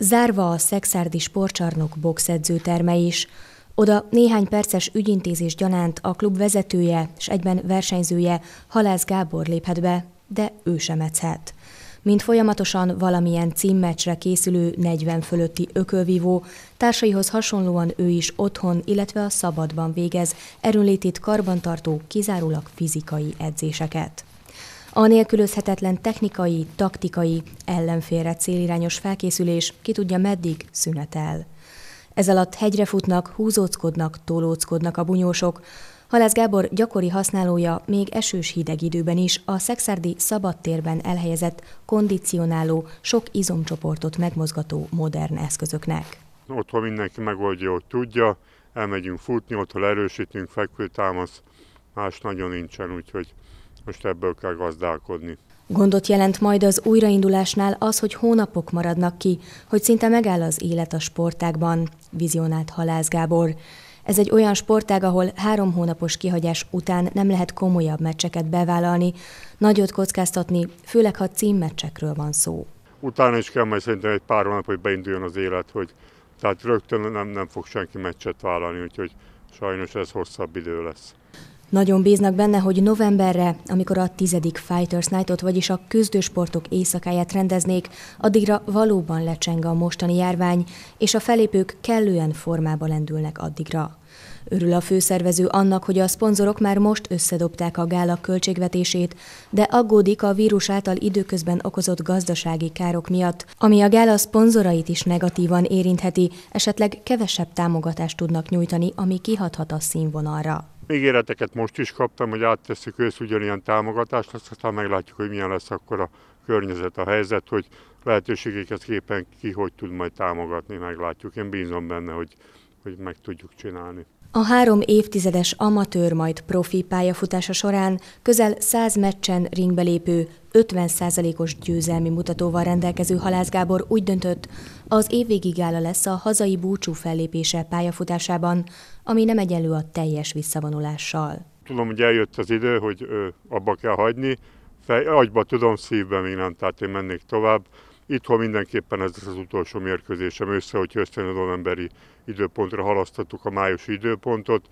Zárva a szexárdi sportcsarnok boxedzőterme is, oda néhány perces ügyintézés gyanánt a klub vezetője és egyben versenyzője Halász Gábor léphet be, de ő sem edzhet. Mint folyamatosan valamilyen címmecsre készülő 40 fölötti ökölvívó, társaihoz hasonlóan ő is otthon, illetve a szabadban végez erőnlétét karbantartó, kizárólag fizikai edzéseket. A nélkülözhetetlen technikai, taktikai, ellenfélre célirányos felkészülés ki tudja meddig szünetel. Ez alatt hegyre futnak, húzóckodnak, tolóckodnak a bunyósok. Halász Gábor gyakori használója még esős hideg időben is a szexárdi szabadtérben elhelyezett, kondicionáló, sok izomcsoportot megmozgató modern eszközöknek. Otthon mindenki megoldja, hogy tudja, elmegyünk futni, otthon erősítünk, támasz, más nagyon nincsen, úgyhogy most ebből kell gazdálkodni. Gondot jelent majd az újraindulásnál az, hogy hónapok maradnak ki, hogy szinte megáll az élet a sportákban, vizionált Halász Gábor. Ez egy olyan sportág, ahol három hónapos kihagyás után nem lehet komolyabb meccseket bevállalni, nagyot kockáztatni, főleg ha címmeccsekről van szó. Utána is kell majd szerintem egy pár hónap, hogy beinduljon az élet, hogy tehát rögtön nem, nem fog senki meccset vállalni, úgyhogy sajnos ez hosszabb idő lesz. Nagyon bíznak benne, hogy novemberre, amikor a tizedik Fighters Night-ot, vagyis a küzdősportok éjszakáját rendeznék, addigra valóban lecseng a mostani járvány, és a felépők kellően formába lendülnek addigra. Örül a főszervező annak, hogy a szponzorok már most összedobták a gála költségvetését, de aggódik a vírus által időközben okozott gazdasági károk miatt, ami a gála szponzorait is negatívan érintheti, esetleg kevesebb támogatást tudnak nyújtani, ami kihathat a színvonalra. Ígéreteket most is kaptam, hogy áttesszük ősz ugyanilyen támogatást, aztán meglátjuk, hogy milyen lesz akkor a környezet, a helyzet, hogy lehetőségeket képen ki hogy tud majd támogatni, meglátjuk. Én bízom benne, hogy, hogy meg tudjuk csinálni. A három évtizedes amatőr, majd profi pályafutása során közel 100 meccsen ringbelépő 50%-os győzelmi mutatóval rendelkező Halász Gábor úgy döntött, az évvégi gála lesz a hazai búcsú fellépése pályafutásában, ami nem egyenlő a teljes visszavonulással. Tudom, hogy eljött az idő, hogy abba kell hagyni, Fej, agyba tudom, szívben még nem, tehát én mennék tovább. Itthon mindenképpen ez az utolsó mérkőzésem össze, hogy a novemberi időpontra halasztottuk a májusi időpontot,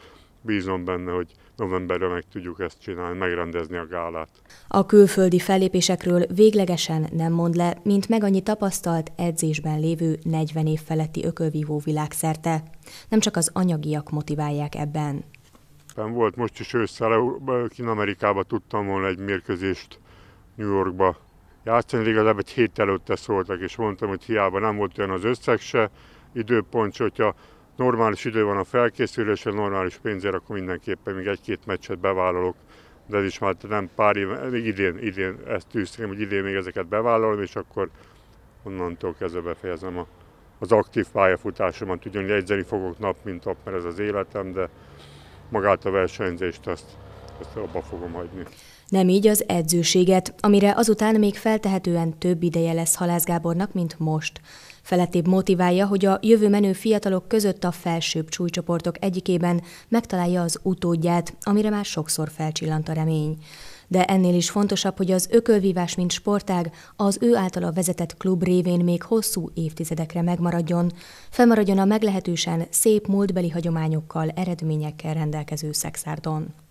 bízom benne, hogy novemberre meg tudjuk ezt csinálni, megrendezni a gálát. A külföldi fellépésekről véglegesen nem mond le, mint meg annyi tapasztalt edzésben lévő 40 év feletti ökölvívó világszerte. Nem csak az anyagiak motiválják ebben. Ben volt most is ősszel, kín Amerikába tudtam volna egy mérkőzést New Yorkba játszani, igazából egy hét előtte szóltak, és mondtam, hogy hiába nem volt olyan az összeg se, időpont, hogyha normális idő van a felkészülésre, normális pénzért, akkor mindenképpen még egy-két meccset bevállalok, de ez is már nem pár év, még idén, idén ezt tűztem, hogy idén még ezeket bevállalom, és akkor onnantól kezdve befejezem a, az aktív pályafutásomat. hogy egyszerű fogok nap, mint nap, mert ez az életem, de magát a versenyzést azt, azt abba fogom hagyni. Nem így az edzőséget, amire azután még feltehetően több ideje lesz Halász Gábornak, mint most. Felettébb motiválja, hogy a jövő menő fiatalok között a felsőbb csúcsoportok egyikében megtalálja az utódját, amire már sokszor felcsillant a remény. De ennél is fontosabb, hogy az ökölvívás, mint sportág, az ő általa vezetett klub révén még hosszú évtizedekre megmaradjon, felmaradjon a meglehetősen szép múltbeli hagyományokkal, eredményekkel rendelkező szexárdon.